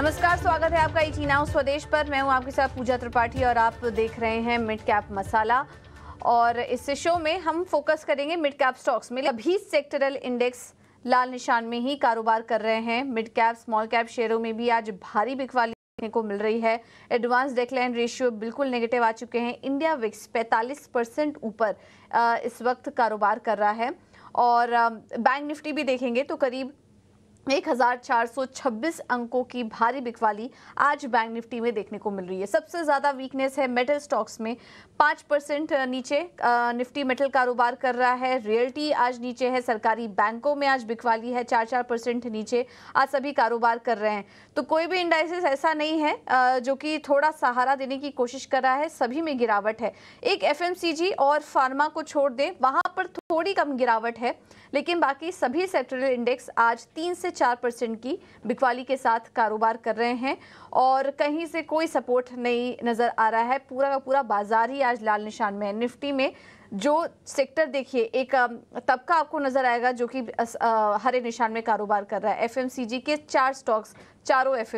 नमस्कार स्वागत है आपका ई e नाउ स्वदेश पर मैं हूं आपके साथ पूजा त्रिपाठी और आप देख रहे हैं मिड कैप मसाला और इस शो में हम फोकस करेंगे मिड कैप स्टॉक्स में अभी सेक्टरल इंडेक्स लाल निशान में ही कारोबार कर रहे हैं मिड कैप स्मॉल कैप शेयरों में भी आज भारी बिकवाली देखने को मिल रही है एडवांस डेक्लाइन रेशियो बिल्कुल नेगेटिव आ चुके हैं इंडिया विक्स 45 परसेंट ऊपर इस वक्त कारोबार कर रहा है और बैंक निफ्टी भी देखेंगे तो करीब छब्बीस अंकों की भारी बिकवाली आज बैंक निफ्टी में देखने को मिल रही है सबसे ज़्यादा वीकनेस है मेटल स्टॉक्स में पाँच परसेंट नीचे निफ्टी मेटल कारोबार कर रहा है रियल्टी आज नीचे है सरकारी बैंकों में आज बिकवाली है चार चार परसेंट नीचे आज सभी कारोबार कर रहे हैं तो कोई भी इंडाइसिस ऐसा नहीं है जो कि थोड़ा सहारा देने की कोशिश कर रहा है सभी में गिरावट है एक एफ और फार्मा को छोड़ दें वहाँ पर थोड़ी कम गिरावट है लेकिन बाकी सभी सेक्टरल इंडेक्स आज तीन से चार परसेंट की बिकवाली के साथ कारोबार कर रहे हैं और कहीं से कोई सपोर्ट नहीं नज़र आ रहा है पूरा का पूरा बाजार ही आज लाल निशान में है निफ्टी में जो सेक्टर देखिए एक तबका आपको नज़र आएगा जो कि हरे निशान में कारोबार कर रहा है एफ के चार स्टॉक्स चारों एफ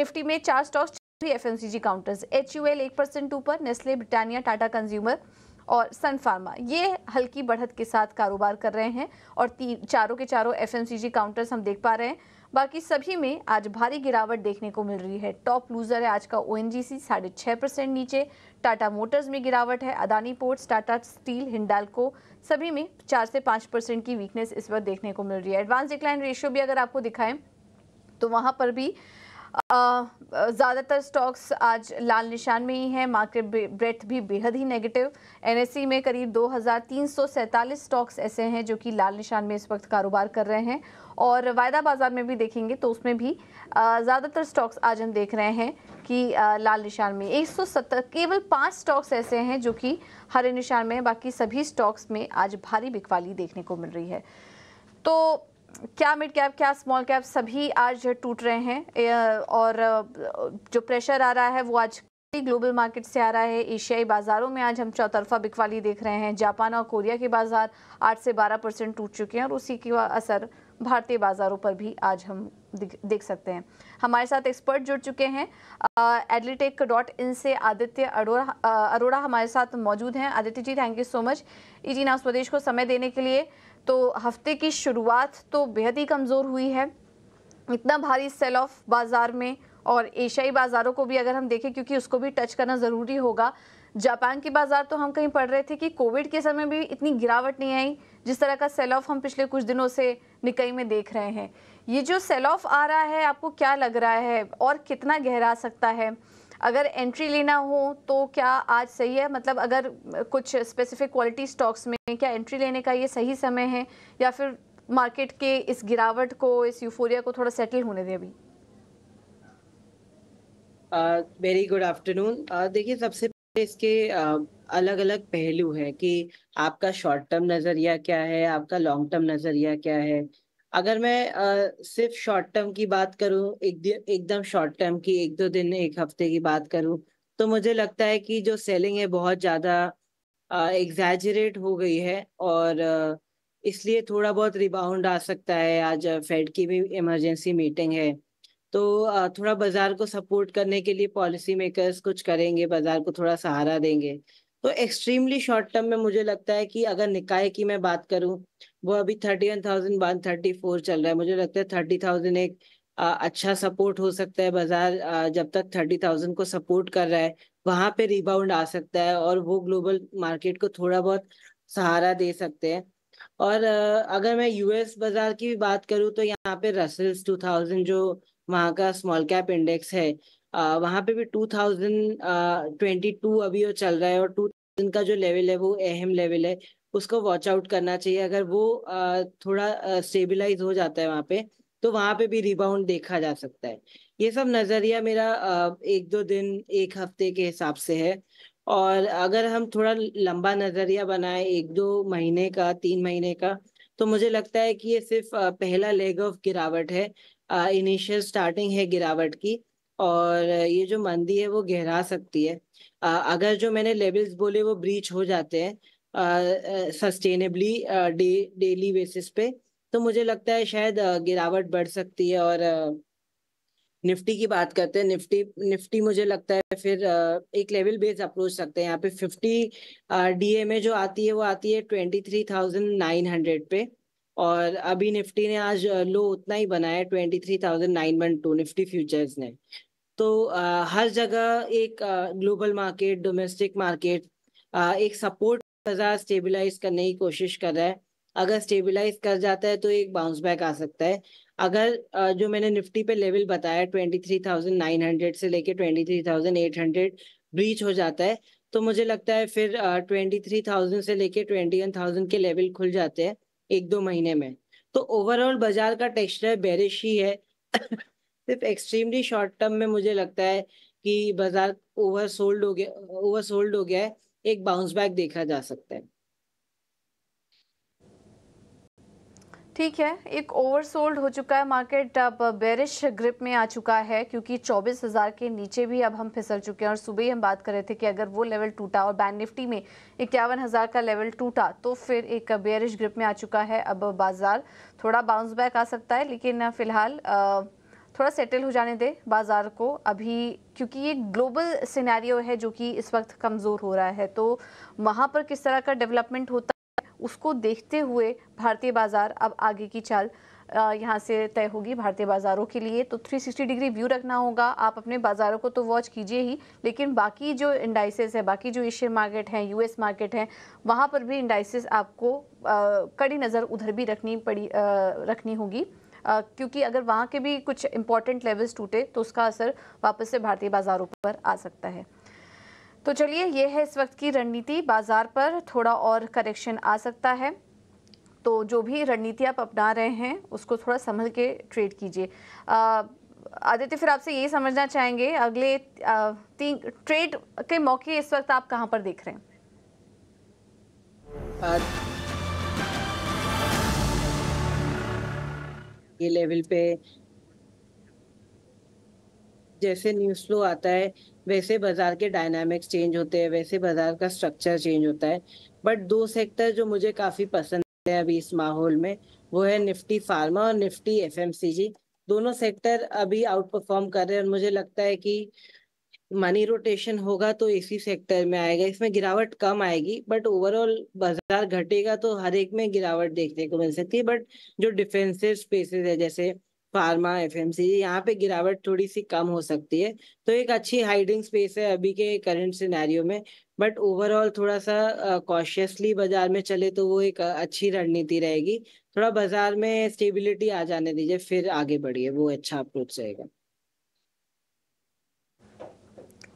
निफ्टी में चार stocks F M C G counters H U L एक परसेंट ऊपर नेस्ले ब्रिटानिया टाटा कंज्यूमर और सन फार्मा ये हल्की बढ़त के साथ कारोबार कर रहे हैं और तीन चारों के चारों एफ काउंटर्स हम देख पा रहे हैं बाकी सभी में आज भारी गिरावट देखने को मिल रही है टॉप लूजर है आज का ओ एन जी सी साढ़े छः परसेंट नीचे टाटा मोटर्स में गिरावट है अदानी पोर्ट्स टाटा स्टील हिंडालको सभी में चार से पाँच परसेंट की वीकनेस इस वक्त देखने को मिल रही है एडवांस डिक्लाइन रेशियो भी अगर आपको दिखाएं तो वहाँ पर भी ज़्यादातर स्टॉक्स आज लाल निशान में ही हैं मार्केट ब्रेथ भी बेहद ही नेगेटिव एनएससी e में करीब 2,347 स्टॉक्स ऐसे हैं जो कि लाल निशान में इस वक्त कारोबार कर रहे हैं और वायदा बाज़ार में भी देखेंगे तो उसमें भी ज़्यादातर स्टॉक्स आज हम देख रहे हैं कि लाल निशान में 170 केवल पाँच स्टॉक्स ऐसे हैं जो कि हरे निशान में बाकी सभी स्टॉक्स में आज भारी बिकवाली देखने को मिल रही है तो क्या मिड कैप क्या स्मॉल कैप सभी आज टूट रहे हैं और जो प्रेशर आ रहा है वो आज ग्लोबल मार्केट से आ रहा है एशियाई बाज़ारों में आज हम चौतरफा बिकवाली देख रहे हैं जापान और कोरिया के बाज़ार 8 से 12 परसेंट टूट चुके हैं और उसी की असर भारतीय बाज़ारों पर भी आज हम देख सकते हैं हमारे साथ एक्सपर्ट जुड़ चुके हैं एडलीटेक डॉट इन से आदित्य अरोड़ा अरोड़ा हमारे साथ मौजूद हैं Aditya ji thank you so much ई जी स्वदेश को समय देने के लिए तो हफ्ते की शुरुआत तो बेहद ही कमज़ोर हुई है इतना भारी सेल ऑफ बाज़ार में और एशियाई बाज़ारों को भी अगर हम देखें क्योंकि उसको भी टच करना ज़रूरी होगा जापान के बाज़ार तो हम कहीं पढ़ रहे थे कि कोविड के समय भी इतनी गिरावट नहीं आई जिस तरह का सेल ऑफ हम पिछले कुछ दिनों से निकई में देख रहे हैं ये जो सेल ऑफ आ रहा है आपको क्या लग रहा है और कितना गहरा सकता है अगर एंट्री लेना हो तो क्या आज सही है मतलब अगर कुछ स्पेसिफिक क्वालिटी स्टॉक्स में क्या एंट्री लेने का ये सही समय है या फिर मार्केट के इस गिरावट को इस यूफोरिया को थोड़ा सेटल होने दें अभी वेरी गुड आफ्टरनून देखिए सबसे इसके uh, अलग अलग पहलू है कि आपका शॉर्ट टर्म नजरिया क्या है आपका लॉन्ग टर्म नजरिया क्या है अगर मैं आ, सिर्फ शॉर्ट टर्म की बात करूं एक एकदम शॉर्ट टर्म की एक दो दिन एक हफ्ते की बात करूं तो मुझे लगता है कि जो सेलिंग है बहुत ज़्यादा एग्जैजरेट हो गई है और इसलिए थोड़ा बहुत रिबाउंड आ सकता है आज फेड की भी इमरजेंसी मीटिंग है तो आ, थोड़ा बाजार को सपोर्ट करने के लिए पॉलिसी मेकर्स कुछ करेंगे बाजार को थोड़ा सहारा देंगे तो एक्सट्रीमली शॉर्ट टर्म में मुझे लगता है कि अगर निकाय की मैं बात करूं वो अभी thirty one thousand one thirty four चल रहा है मुझे लगता है थर्टी थाउजेंड एक आ, अच्छा सपोर्ट हो सकता है बाजार जब तक थर्टी थाउजेंड को सपोर्ट कर रहा है वहां पे रिबाउंड आ सकता है और वो ग्लोबल मार्केट को थोड़ा बहुत सहारा दे सकते हैं और अगर मैं यूएस बाजार की भी बात करूँ तो यहाँ पे रसल्स टू थाउजेंड जो वहाँ का स्मॉल कैप इंडेक्स है वहां पे भी 2022 अभी वो चल रहा है और 2000 का जो लेवल है वो अहम लेवल है उसको वॉच आउट करना चाहिए अगर वो थोड़ा स्टेबलाइज हो जाता है वहां पे तो वहाँ पे भी रिबाउंड देखा जा सकता है ये सब नज़रिया मेरा एक दो दिन एक हफ्ते के हिसाब से है और अगर हम थोड़ा लंबा नज़रिया बनाए एक दो महीने का तीन महीने का तो मुझे लगता है कि ये सिर्फ पहला लेग ऑफ गिरावट है इनिशियल स्टार्टिंग है गिरावट की और ये जो मंदी है वो गहरा सकती है अगर जो मैंने लेवल्स बोले वो ब्रीच हो जाते हैं सस्टेनेबली डे डेली बेसिस पे तो मुझे लगता है शायद गिरावट बढ़ सकती है और निफ्टी की बात करते हैं निफ्टी निफ्टी मुझे लगता है फिर एक लेवल बेस अप्रोच सकते हैं यहाँ पे फिफ्टी डी में जो आती है वो आती है twenty three thousand nine hundred पे और अभी निफ्टी ने आज लो उतना ही बनाया twenty three thousand nine one two Nifty futures ने तो आ, हर जगह एक ग्लोबल मार्केट डोमेस्टिक मार्केट एक सपोर्ट बाजार स्टेबलाइज करने की कोशिश कर रहा है अगर स्टेबलाइज कर जाता है तो एक बाउंस बैक आ सकता है अगर जो मैंने निफ्टी पे लेवल बताया twenty three thousand nine hundred से लेके twenty three thousand eight hundred breach हो जाता है तो मुझे लगता है फिर ट्वेंटी थ्री थाउजेंड से लेके ट्वेंटी वन थाउजेंड के लेवल खुल जाते हैं एक दो महीने में तो ओवरऑल बाजार का टेक्सचर बेरिश ही है सिर्फ एक्सट्रीमली शॉर्ट टर्म में मुझे लगता है कि बाजार ओवर सोल्ड हो गया ओवर सोल्ड हो गया है एक बाउंस बैक देखा जा सकता है ठीक है एक ओवरसोल्ड हो चुका है मार्केट अब बेरिश ग्रिप में आ चुका है क्योंकि 24,000 के नीचे भी अब हम फिसल चुके हैं और सुबह ही हम बात कर रहे थे कि अगर वो लेवल टूटा और बैंक निफ्टी में इक्यावन हज़ार का लेवल टूटा तो फिर एक बेरिश ग्रिप में आ चुका है अब बाज़ार थोड़ा बाउंस बैक आ सकता है लेकिन फ़िलहाल थोड़ा सेटल हो जाने दें बाज़ार को अभी क्योंकि ये ग्लोबल सिनेरियो है जो कि इस वक्त कमज़ोर हो रहा है तो वहाँ पर किस तरह का डेवलपमेंट होता है उसको देखते हुए भारतीय बाज़ार अब आगे की चाल यहाँ से तय होगी भारतीय बाज़ारों के लिए तो 360 डिग्री व्यू रखना होगा आप अपने बाज़ारों को तो वॉच कीजिए ही लेकिन बाकी जो इंडाइसेस है बाकी जो एशियन मार्केट हैं यूएस मार्केट हैं वहाँ पर भी इंडाइसेस आपको आ, कड़ी नज़र उधर भी रखनी पड़ी आ, रखनी होगी क्योंकि अगर वहाँ के भी कुछ इंपॉर्टेंट लेवल्स टूटे तो उसका असर वापस से भारतीय बाज़ारों पर आ सकता है तो चलिए ये है इस वक्त की रणनीति बाज़ार पर थोड़ा और करेक्शन आ सकता है तो जो भी रणनीति आप अपना रहे हैं उसको थोड़ा संभल के ट्रेड कीजिए आदित्य फिर आपसे ये समझना चाहेंगे अगले तीन ट्रेड के मौके इस वक्त आप कहाँ पर देख रहे हैं ये लेवल पे जैसे न्यूज फ्लो आता है वैसे बाजार के डायनामिक्स चेंज होते हैं वैसे बाजार का स्ट्रक्चर चेंज होता है बट दो सेक्टर जो मुझे काफी पसंद है अभी इस माहौल में वो है निफ्टी फार्मा और निफ्टी एफएमसीजी दोनों सेक्टर अभी आउट परफॉर्म कर रहे हैं और मुझे लगता है कि मनी रोटेशन होगा तो इसी सेक्टर में आएगा इसमें गिरावट कम आएगी बट ओवरऑल बाजार घटेगा तो हर एक में गिरावट देखने को मिल सकती है बट जो डिफेंसिव स्पेसेस है जैसे फार्मा एफ एम सी यहाँ पे गिरावट थोड़ी सी कम हो सकती है तो एक अच्छी हाइडिंग स्पेस है अभी के करंट सिनेरियो में बट ओवरऑल थोड़ा सा कॉशियसली uh, बाजार में चले तो वो एक अच्छी रणनीति रहेगी थोड़ा बाजार में स्टेबिलिटी आ जाने दीजिए फिर आगे बढ़िए वो अच्छा अप्रोच रहेगा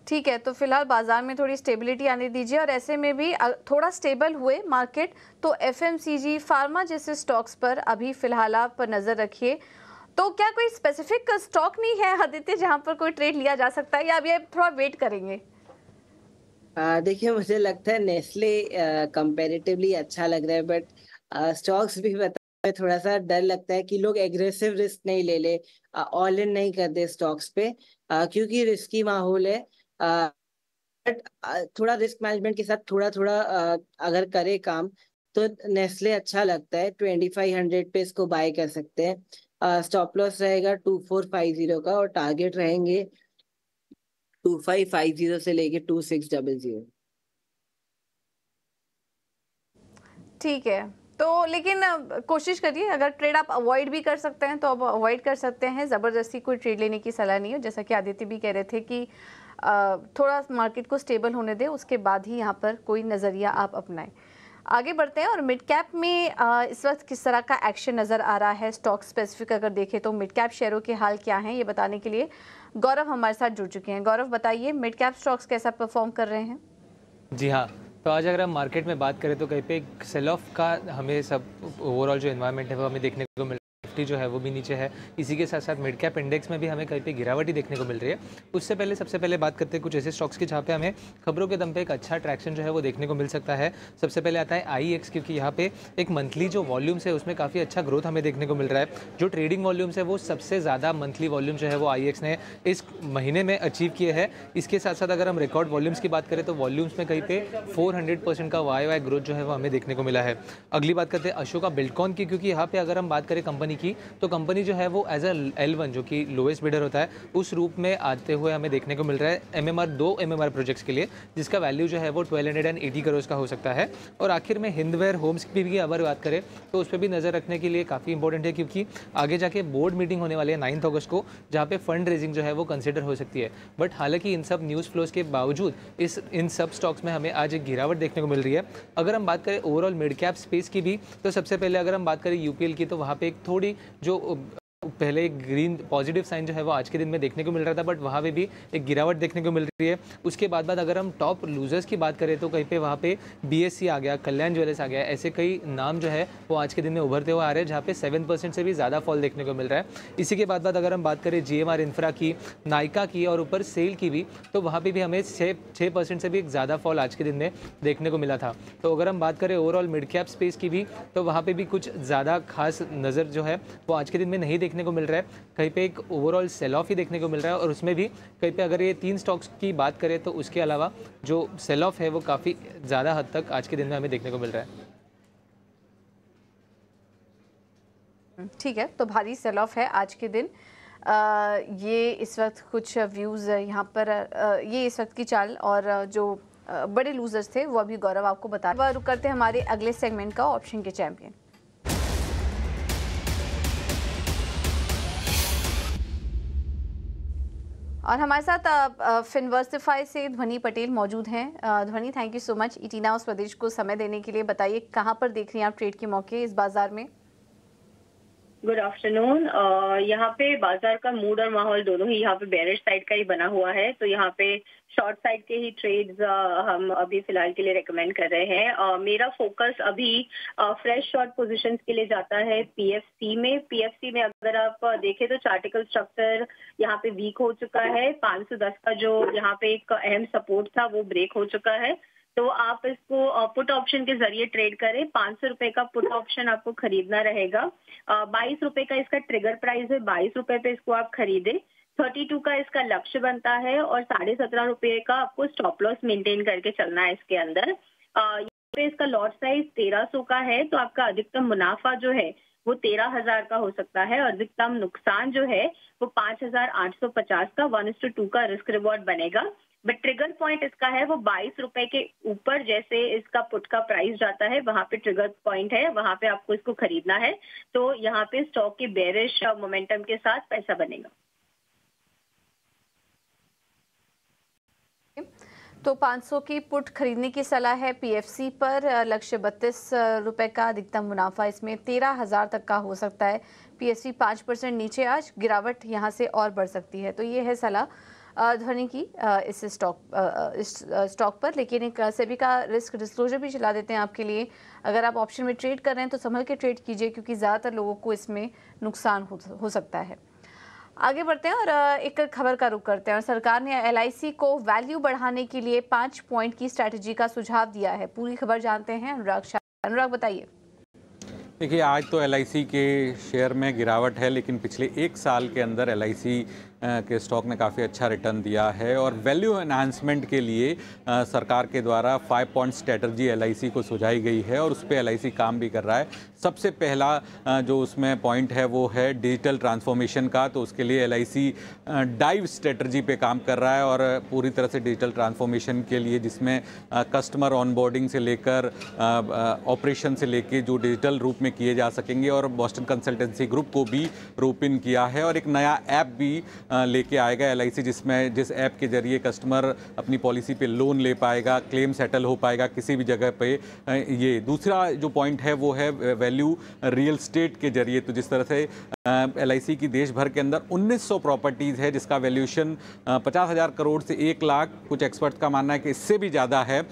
ठीक है तो फिलहाल बाजार में थोड़ी स्टेबिलिटी आने दीजिए और ऐसे में भी थोड़ा स्टेबल हुए मार्केट तो एफ फार्मा जैसे स्टॉक्स पर अभी फिलहाल आप नज़र रखिए तो क्या कोई स्पेसिफिक स्टॉक नहीं है आदित्य जहाँ पर कोई ट्रेड लिया जा सकता है या अभी थोड़ा वेट करेंगे देखिए मुझे लगता है नेस्ले कंपैरेटिवली अच्छा लग रहा है बट स्टॉक्स भी बता थोड़ा सा डर लगता है कि लोग एग्रेसिव रिस्क नहीं ले ले ऑल इन नहीं कर दे स्टॉक्स पे आ, क्योंकि रिस्की माहौल है बट थोड़ा रिस्क मैनेजमेंट के साथ थोड़ा थोड़ा अगर करे काम तो नेस्ले अच्छा लगता है ट्वेंटी फाइव हंड्रेड पे इसको बाय कर सकते हैं स्टॉप लॉस रहेगा टू फोर फाइव जीरो का और टारगेट रहेंगे टू फाइव फाइव जीरो से लेके टू सिक्स डबल जीरो ठीक है तो लेकिन कोशिश करिए अगर ट्रेड आप अवॉइड भी कर सकते हैं तो आप अवॉइड कर सकते हैं ज़बरदस्ती कोई ट्रेड लेने की सलाह नहीं है जैसा कि आदित्य भी कह रहे थे कि थोड़ा मार्केट को स्टेबल होने दें उसके बाद ही यहाँ पर कोई नज़रिया आप अपनाएं आगे बढ़ते हैं और मिड कैप में इस वक्त किस तरह का एक्शन नज़र आ रहा है स्टॉक स्पेसिफिक अगर देखें तो मिड कैप शेयरों के हाल क्या हैं ये बताने के लिए गौरव हमारे साथ जुड़ चुके हैं गौरव बताइए मिड कैप स्टॉक्स कैसा परफॉर्म कर रहे हैं जी हाँ तो आज अगर हम मार्केट में बात करें तो कहीं पे सेल ऑफ का हमें सब ओवरऑल जो इन्वायरमेंट है वो हमें देखने को मिल निफ्टी जो है वो भी नीचे है इसी के साथ साथ मिड कैप इंडेक्स में भी हमें कहीं पर गिरावटी देखने को मिल रही है उससे पहले सबसे पहले बात करते हैं कुछ ऐसे स्टॉक्स की जहाँ पे हमें खबरों के दम पे एक अच्छा अट्रैक्शन जो है वो देखने को मिल सकता है सबसे पहले आता है आई e क्योंकि यहाँ पे एक मंथली जो वॉल्यूम्स है उसमें काफ़ी अच्छा ग्रोथ हमें देखने को मिल रहा है जो ट्रेडिंग वॉल्यूम्स है वो सबसे ज़्यादा मंथली वॉल्यूम जो है वो आई e ने इस महीने में अचीव किए हैं इसके साथ साथ अगर हम रिकॉर्ड वॉल्यूम्स की बात करें तो वॉल्यूम्स में कहीं पे 400 परसेंट का वाई वाई ग्रोथ जो है वो हमें देखने को मिला है अगली बात करते हैं अशोका बिल्कॉन की क्योंकि यहाँ पे अगर हम बात करें कंपनी की की तो कंपनी जो है वो एज एल वन जो कि लोएस्ट बिडर होता है उस रूप में आते हुए हमें देखने को मिल रहा है एम एम आर दो एम एम आर प्रोजेक्ट्स के लिए जिसका वैल्यू जो है वो twelve hundred and eighty crore का हो सकता है और आखिर में हिंदवेयर होम्स की भी अगर बात करें तो उस पर भी नज़र रखने के लिए काफ़ी इंपॉर्टेंट है क्योंकि आगे जाके बोर्ड मीटिंग होने वाली है नाइन्थ अगस्त को जहाँ पे फंड रेजिंग जो है वो कंसिडर हो सकती है बट हालांकि इन सब न्यूज़ फ्लोज के बावजूद इस इन सब स्टॉक्स में हमें आज एक गिरावट देखने को मिल रही है अगर हम बात करें ओवरऑल मिड कैप स्पेस की भी तो सबसे पहले अगर हम बात करें यूपीएल की तो वहाँ पे एक थोड़ी जो पहले एक ग्रीन पॉजिटिव साइन जो है वो आज के दिन में देखने को मिल रहा था बट वहाँ पे भी एक गिरावट देखने को मिल रही है उसके बाद बाद अगर हम टॉप लूजर्स की बात करें तो कहीं पे वहाँ पे बीएससी आ गया कल्याण ज्वेलर्स आ गया ऐसे कई नाम जो है वो आज के दिन में उभरते हुए आ रहे हैं जहाँ पे सेवन परसेंट से भी ज़्यादा फॉल देखने को मिल रहा है इसी के बाद बाद अगर हम बात करें जी इंफ्रा की नायका की और ऊपर सेल की भी तो वहाँ पर भी हमें छः छः परसेंट से भी एक ज़्यादा फॉल आज के दिन में देखने को मिला था तो अगर हम बात करें ओवरऑल मिड कैप स्पेस की भी तो वहाँ पर भी कुछ ज़्यादा खास नज़र जो है वो आज के दिन में नहीं देखने देखने को मिल रहा है कहीं पे एक ओवरऑल सेल ऑफ ही देखने को मिल रहा है और उसमें भी कहीं पे अगर ये तीन स्टॉक्स की बात करें तो उसके अलावा जो सेल ऑफ है वो काफ़ी ज़्यादा हद तक आज के दिन में हमें देखने को मिल रहा है ठीक है तो भारी सेल ऑफ है आज के दिन आ, ये इस वक्त कुछ व्यूज़ यहाँ पर आ, ये इस वक्त की चाल और जो बड़े लूजर्स थे वो अभी गौरव आपको बता रुक करते हैं हमारे अगले सेगमेंट का ऑप्शन के चैंपियन और हमारे साथ फिनवर्सिफाई से ध्वनि पटेल मौजूद हैं Dhwani thank you so much इटीना और स्वदेश को समय देने के लिए बताइए कहाँ पर देख रही हैं आप ट्रेड के मौके इस बाज़ार में गुड आफ्टरनून uh, यहाँ पे बाजार का मूड और माहौल दोनों ही यहाँ पे बैरिश साइड का ही बना हुआ है तो यहाँ पे शॉर्ट साइड के ही ट्रेड्स uh, हम अभी फिलहाल के लिए रेकमेंड कर रहे हैं uh, मेरा फोकस अभी फ्रेश शॉर्ट पोजीशंस के लिए जाता है पीएफसी में पीएफसी में अगर आप uh, देखें तो चार्टिकल स्ट्रक्चर यहाँ पे वीक हो चुका है 510 का जो यहाँ पे एक अहम सपोर्ट था वो ब्रेक हो चुका है तो आप इसको पुट ऑप्शन के जरिए ट्रेड करें पांच सौ रुपए का पुट ऑप्शन आपको खरीदना रहेगा बाईस रुपए का इसका ट्रिगर प्राइस है बाईस रुपए पे इसको आप खरीदे थर्टी टू का इसका लक्ष्य बनता है और साढ़े सत्रह रुपए का आपको स्टॉप लॉस मेंटेन करके चलना है इसके अंदर पे इसका लॉट साइज तेरह सौ का है तो आपका अधिकतम मुनाफा जो है वो तेरह हजार का हो सकता है और अधिकतम नुकसान जो है वो पांच हजार आठ सौ पचास का वन टू टू का रिस्क रिवॉर्ड बनेगा बट ट्रिगर पॉइंट इसका है वो बाईस रुपए के ऊपर जैसे इसका पुट का प्राइस जाता है वहां पे ट्रिगर पॉइंट है वहां पे आपको इसको खरीदना है तो यहाँ पे स्टॉक के बेरिश मोमेंटम के साथ पैसा बनेगा तो 500 की पुट खरीदने की सलाह है पीएफसी पर लक्ष्य बत्तीस रुपए का अधिकतम मुनाफा इसमें तेरह हजार तक का हो सकता है पीएफसी पांच परसेंट नीचे आज गिरावट यहां से और बढ़ सकती है तो ये है सलाह ध्वनि की इस स्टॉक इस स्टॉक पर लेकिन एक सेबी का रिस्क डिस्क्लोजर भी चला देते हैं आपके लिए अगर आप ऑप्शन में ट्रेड कर रहे हैं तो संभल के ट्रेड कीजिए क्योंकि ज़्यादातर लोगों को इसमें नुकसान हो, हो सकता है आगे बढ़ते हैं और एक खबर का रुख करते हैं और सरकार ने एल को वैल्यू बढ़ाने के लिए पाँच पॉइंट की स्ट्रैटेजी का सुझाव दिया है पूरी खबर जानते हैं अनुराग शाह अनुराग बताइए देखिए आज तो एल के शेयर में गिरावट है लेकिन पिछले एक साल के अंदर एल के स्टॉक ने काफ़ी अच्छा रिटर्न दिया है और वैल्यू एनहांसमेंट के लिए सरकार के द्वारा फाइव पॉइंट स्ट्रेटर्जी एल को सुझाई गई है और उस पर एल काम भी कर रहा है सबसे पहला जो उसमें पॉइंट है वो है डिजिटल ट्रांसफॉर्मेशन का तो उसके लिए एल डाइव स्ट्रेटर्जी पे काम कर रहा है और पूरी तरह से डिजिटल ट्रांसफॉर्मेशन के लिए जिसमें कस्टमर ऑनबोर्डिंग से लेकर ऑपरेशन से लेकर जो डिजिटल रूप में किए जा सकेंगे और बॉस्टन कंसल्टेंसी ग्रुप को भी रूप इन किया है और एक नया ऐप भी लेके आएगा एल जिसमें जिस ऐप के जरिए कस्टमर अपनी पॉलिसी पे लोन ले पाएगा क्लेम सेटल हो पाएगा किसी भी जगह पे ये दूसरा जो पॉइंट है वो है वैल्यू रियल स्टेट के जरिए तो जिस तरह से एल की देश भर के अंदर 1900 प्रॉपर्टीज़ है जिसका वैल्यूशन पचास हज़ार करोड़ से एक लाख कुछ एक्सपर्ट का मानना है कि इससे भी ज़्यादा है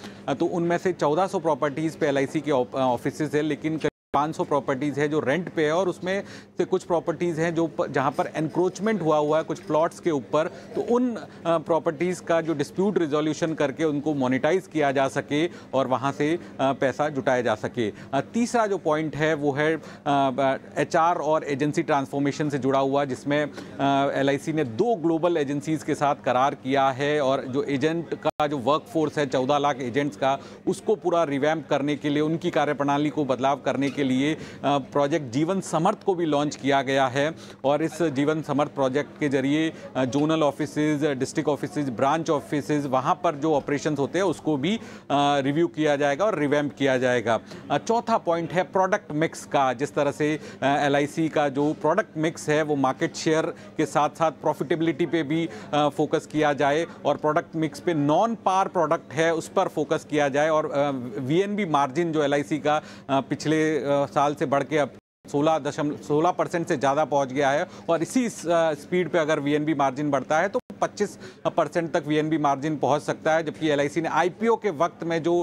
तो उनमें से 1400 प्रॉपर्टीज़ पे एल के ऑफिस है लेकिन 500 प्रॉपर्टीज़ है जो रेंट पे है और उसमें से कुछ प्रॉपर्टीज़ हैं जो जहाँ पर एनक्रोचमेंट हुआ हुआ है कुछ प्लॉट्स के ऊपर तो उन प्रॉपर्टीज़ का जो डिस्प्यूट रिजोल्यूशन करके उनको मोनिटाइज किया जा सके और वहाँ से पैसा जुटाया जा सके तीसरा जो पॉइंट है वो है एच और एजेंसी ट्रांसफॉर्मेशन से जुड़ा हुआ जिसमें एल ने दो ग्लोबल एजेंसीज़ के साथ करार किया है और जो एजेंट का जो वर्क फोर्स है चौदह लाख एजेंट्स का उसको पूरा रिवैम्प करने के लिए उनकी कार्यप्रणाली को बदलाव करने के लिए प्रोजेक्ट जीवन समर्थ को भी लॉन्च किया गया है और इस जीवन समर्थ प्रोजेक्ट के जरिए zonal office district office branch office वहाँ पर जो ऑपरेशन होते हैं उसको भी रिव्यू किया जाएगा और रिवैम्प किया जाएगा चौथा पॉइंट है प्रोडक्ट मिक्स का जिस तरह से एल का जो प्रोडक्ट मिक्स है वो मार्केट शेयर के साथ साथ प्रॉफिटेबिलिटी पे भी फोकस किया जाए और प्रोडक्ट मिक्स पे नॉन पार प्रोडक्ट है उस पर फोकस किया जाए और वी मार्जिन जो एल का पिछले साल से बढ़ के अब सोलह दशमलव सोलह परसेंट से ज़्यादा पहुंच गया है और इसी स्पीड पे अगर वीएनबी मार्जिन बढ़ता है तो 25 परसेंट तक वीएनबी मार्जिन पहुंच सकता है जबकि एल ने आईपीओ के वक्त में जो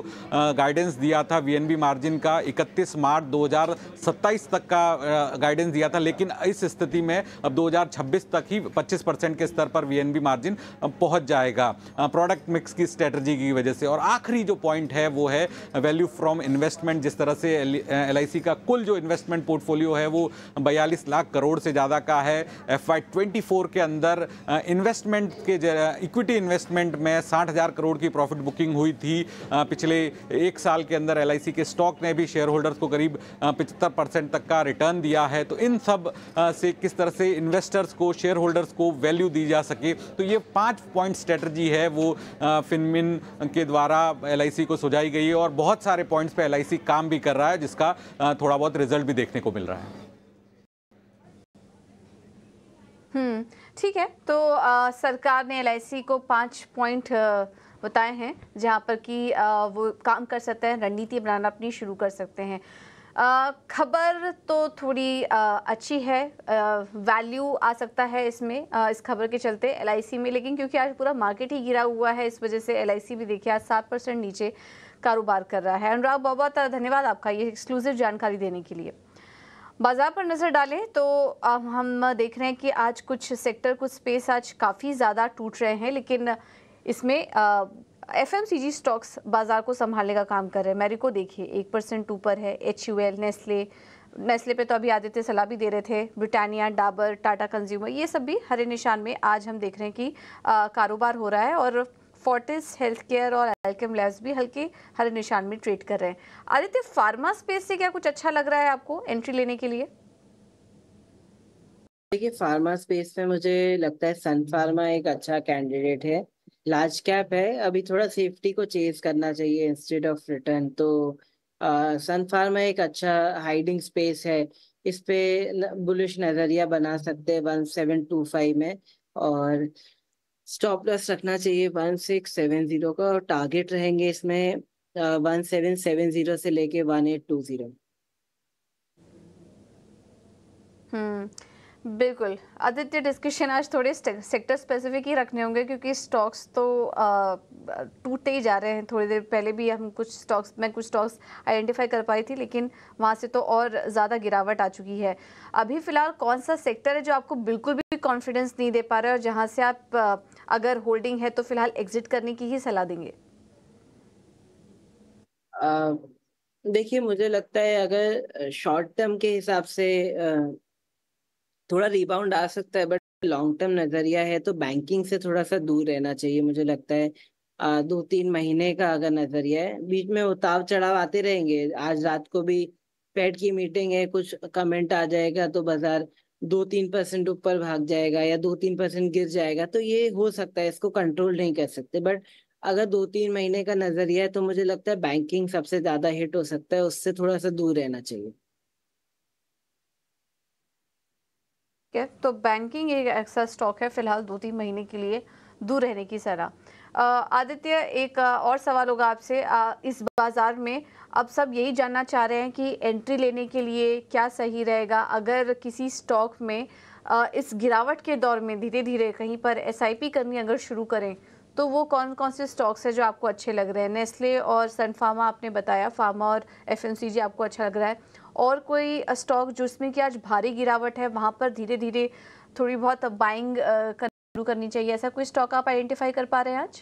गाइडेंस दिया था वीएनबी मार्जिन का 31 मार्च 2027 तक का गाइडेंस दिया था लेकिन इस स्थिति में अब 2026 तक ही 25 परसेंट के स्तर पर वीएनबी मार्जिन पहुंच जाएगा प्रोडक्ट मिक्स की स्ट्रेटजी की वजह से और आखिरी जो पॉइंट है वो है वैल्यू फ्रॉम इन्वेस्टमेंट जिस तरह से एल का कुल जो इन्वेस्टमेंट पोर्टफोलियो पोर्टफोलियो है वो बयालीस लाख करोड़ से ज़्यादा का है एफ आई के अंदर इन्वेस्टमेंट के इक्विटी इन्वेस्टमेंट में साठ हज़ार करोड़ की प्रॉफिट बुकिंग हुई थी पिछले एक साल के अंदर एल के स्टॉक ने भी शेयर होल्डर्स को करीब पचहत्तर परसेंट तक का रिटर्न दिया है तो इन सब से किस तरह से इन्वेस्टर्स को शेयर होल्डर्स को वैल्यू दी जा सके तो ये पाँच पॉइंट स्ट्रेटजी है वो फिनमिन के द्वारा एल को सुझाई गई है और बहुत सारे पॉइंट्स पर एल काम भी कर रहा है जिसका थोड़ा बहुत रिजल्ट भी देखने को मिला मिल रहा है हम्म ठीक है तो आ, सरकार ने एल को पाँच पॉइंट बताए हैं जहां पर कि वो काम कर सकते हैं रणनीति बनाना अपनी शुरू कर सकते हैं खबर तो थोड़ी आ, अच्छी है वैल्यू आ सकता है इसमें आ, इस खबर के चलते एल में लेकिन क्योंकि आज पूरा मार्केट ही गिरा हुआ है इस वजह से एल भी देखिए आज सात परसेंट नीचे कारोबार कर रहा है अनुराग बहुत बहुत धन्यवाद आपका ये एक्सक्लूसिव जानकारी देने के लिए बाजार पर नजर डालें तो अब हम देख रहे हैं कि आज कुछ सेक्टर कुछ स्पेस आज काफ़ी ज़्यादा टूट रहे हैं लेकिन इसमें F M C G stocks बाजार को संभालने का काम कर रहे हैं को देखिए एक परसेंट ऊपर है H U L Nestle Nestle पे तो अभी आदित्य सलाह भी दे रहे थे ब्रिटानिया डाबर टाटा कंज्यूमर ये सब भी हरे निशान में आज हम देख रहे हैं कि कारोबार हो रहा है और फोर्टिस हेल्थ केयर और एल्केम लैब्स भी हल्के हरे निशान में ट्रेड कर रहे हैं आदित्य फार्मा स्पेस से क्या कुछ अच्छा लग रहा है आपको एंट्री लेने के लिए देखिए फार्मा स्पेस में मुझे लगता है सन फार्मा एक अच्छा कैंडिडेट है लार्ज कैप है अभी थोड़ा सेफ्टी को चेज करना चाहिए इंस्टेड ऑफ रिटर्न तो सन फार्मा एक अच्छा हाइडिंग स्पेस है इस पे बुलिश नजरिया बना सकते हैं वन सेवन टू फाइव में और स्टॉप लॉस रखना चाहिए वन सिक्स सेवन जीरो का और टारगेट रहेंगे इसमें वन सेवन सेवन जीरो से लेके वन एट टू जीरो हम्म, बिल्कुल आदित्य डिस्कशन आज थोड़े सेक्टर स्पेसिफिक ही रखने होंगे क्योंकि स्टॉक्स तो टूटते ही जा रहे हैं थोड़ी देर पहले भी हम कुछ स्टॉक्स मैं कुछ स्टॉक्स आइडेंटिफाई कर पाई थी लेकिन वहाँ से तो और ज़्यादा गिरावट आ चुकी है अभी फ़िलहाल कौन सा सेक्टर है जो आपको बिल्कुल भी कॉन्फिडेंस नहीं दे पा रहा है और जहाँ से आप अगर होल्डिंग है तो फिलहाल एग्जिट करने की ही सलाह देंगे देखिए मुझे लगता है अगर शॉर्ट टर्म के हिसाब से आ, थोड़ा रिबाउंड आ सकता है बट लॉन्ग टर्म नजरिया है तो बैंकिंग से थोड़ा सा दूर रहना चाहिए मुझे लगता है आ, दो तीन महीने का अगर नजरिया है बीच में उतार चढ़ाव आते रहेंगे आज रात को भी पेड की मीटिंग है कुछ कमेंट आ जाएगा तो बाजार दो तीन परसेंट ऊपर भाग जाएगा या दो तीन परसेंट गिर जाएगा तो ये हो सकता है इसको कंट्रोल नहीं कर सकते बट अगर दो तीन महीने का नजरिया है तो मुझे लगता है बैंकिंग सबसे ज्यादा हिट हो सकता है उससे थोड़ा सा दूर रहना चाहिए तो बैंकिंग एक ऐसा स्टॉक है फिलहाल दो तीन महीने के लिए दूर रहने की सलाह आदित्य एक और सवाल होगा आपसे इस बाज़ार में अब सब यही जानना चाह रहे हैं कि एंट्री लेने के लिए क्या सही रहेगा अगर किसी स्टॉक में इस गिरावट के दौर में धीरे धीरे कहीं पर एस करनी अगर शुरू करें तो वो कौन कौन से स्टॉक्स हैं जो आपको अच्छे लग रहे हैं नेस्ले और सन फार्मा आपने बताया फार्मा और एफ आपको अच्छा लग रहा है और कोई स्टॉक जिसमें कि आज भारी गिरावट है वहाँ पर धीरे धीरे थोड़ी बहुत बाइंग शुरू करनी चाहिए ऐसा कोई स्टॉक आप आइडेंटिफाई कर पा रहे हैं आज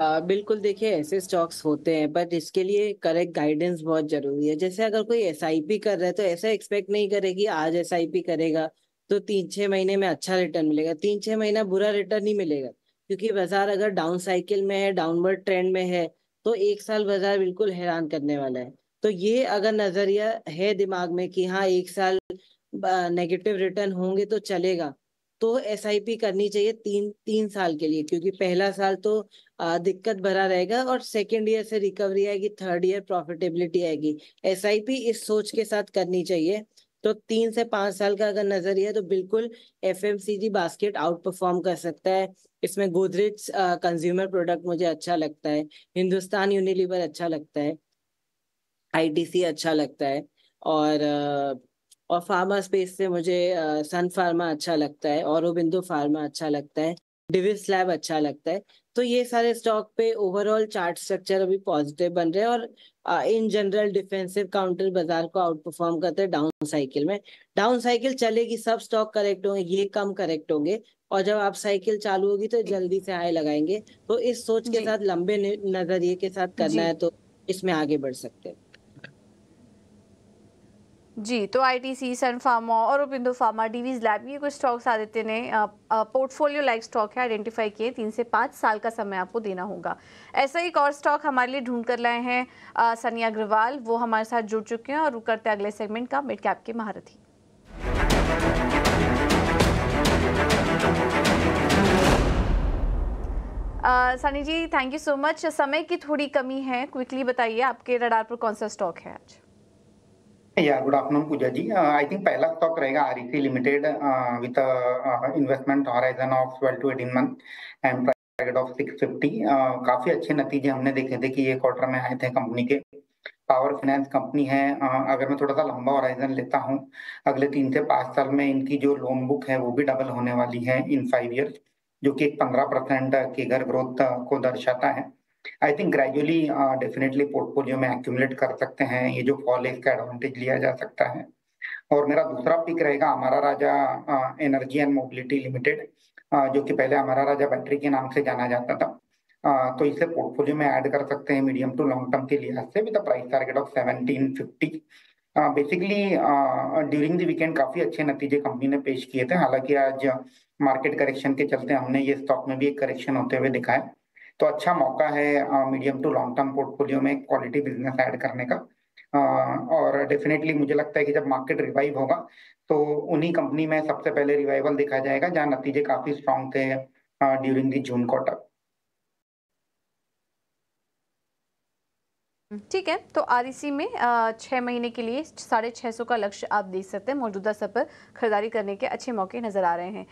आ, बिल्कुल देखिए ऐसे स्टॉक्स होते हैं बट इसके लिए करेक्ट गाइडेंस बहुत जरूरी है जैसे अगर कोई एस कर रहा है तो ऐसा एक्सपेक्ट नहीं करेगी आज एस करेगा तो तीन छह महीने में अच्छा रिटर्न मिलेगा तीन छह महीना बुरा रिटर्न ही मिलेगा क्योंकि बाजार अगर डाउन साइकिल में है डाउनवर्ड ट्रेंड में है तो एक साल बाजार बिल्कुल हैरान करने वाला है तो ये अगर नजरिया है दिमाग में कि हाँ एक साल नेगेटिव रिटर्न होंगे तो चलेगा तो एस करनी चाहिए तीन तीन साल के लिए क्योंकि पहला साल तो दिक्कत भरा रहेगा और सेकेंड ईयर से रिकवरी आएगी थर्ड ईयर प्रॉफिटेबिलिटी आएगी एस इस सोच के साथ करनी चाहिए तो तीन से पांच साल का अगर नजरिया है तो बिल्कुल एफ बास्केट आउट परफॉर्म कर सकता है इसमें गोदरेज कंज्यूमर प्रोडक्ट मुझे अच्छा लगता है हिंदुस्तान यूनिलीवर अच्छा लगता है सी अच्छा लगता है और और फार्मा स्पेस से मुझे सन फार्मा अच्छा लगता है और बिंदु फार्मा अच्छा लगता है डिविस लैब अच्छा लगता है तो ये सारे स्टॉक पे ओवरऑल चार्ट स्ट्रक्चर अभी पॉजिटिव बन रहे हैं और इन जनरल डिफेंसिव काउंटर बाजार को आउट परफॉर्म करते हैं डाउन साइकिल में डाउन साइकिल चलेगी सब स्टॉक करेक्ट होंगे ये कम करेक्ट होंगे और जब आप साइकिल चालू होगी तो जल्दी से हाई लगाएंगे तो इस सोच के साथ लंबे नजरिए के साथ करना है तो इसमें आगे बढ़ सकते हैं जी तो आईटीसी सन फार्मा और उपिंदो फार्मा डीवीज लैब ये कुछ स्टॉक्स आदित्य ने पोर्टफोलियो लाइक स्टॉक है आइडेंटिफाई किए तीन से पाँच साल का समय आपको देना होगा ऐसा ही एक और स्टॉक हमारे लिए ढूंढ कर लाए हैं सनिया अग्रवाल वो हमारे साथ जुड़ चुके हैं और रुक करते अगले सेगमेंट का मिड कैप के महारथी Sunny ji thank you so much समय की थोड़ी कमी है क्विकली बताइए आपके रडार पर कौन सा स्टॉक है आज या good afternoon Pooja ji I think पहला स्टॉक रहेगा R C uh, with a uh, investment horizon of 12 to 18 month and target काफी अच्छे नतीजे हमने देखे थे कि ये क्वार्टर में आए थे कंपनी के पावर फाइनेंस कंपनी है अगर मैं थोड़ा सा लंबा हॉराइजन लेता हूँ अगले तीन से पाँच साल में इनकी जो लोन बुक है वो भी डबल होने वाली है इन फाइव ईयर जो कि पंद्रह परसेंट केगर ग्रोथ को दर्शाता है I think gradually definitely portfolio में एक्यूमुलेट कर सकते हैं ये जो फॉल हिल का एडवांटेज लिया जा सकता है और मेरा दूसरा पिक रहेगा हमारा Raja energy and mobility limited जो कि पहले हमारा राजा बैटरी के नाम से जाना जाता था uh, तो इसे पोर्टफोलियो में ऐड कर सकते हैं मीडियम टू लॉन्ग टर्म के लिहाज से with price target of seventeen fifty basically during the weekend काफी अच्छे नतीजे कंपनी ने पेश किए थे हालांकि आज मार्केट करेक्शन के चलते हमने ये स्टॉक में भी एक करेक्शन होते हुए दिखाया तो अच्छा मौका है medium to long term portfolio में क्वालिटी बिजनेस ऐड करने का और डेफिनेटली मुझे लगता है कि जब मार्केट रिवाइव होगा तो उन्हीं कंपनी में सबसे पहले रिवाइवल देखा जाएगा जहाँ नतीजे काफ़ी स्ट्रांग थे ड्यूरिंग दी जून क्वार्टर ठीक है तो आर में छः महीने के लिए साढ़े छः सौ का लक्ष्य आप देख सकते हैं मौजूदा सब पर खरीदारी करने के अच्छे मौके नज़र आ रहे हैं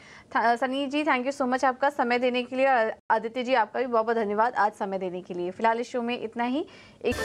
Sunny ji thank you so much आपका समय देने के लिए और आदित्य जी आपका भी बहुत बहुत धन्यवाद आज समय देने के लिए फिलहाल इस शो में इतना ही एक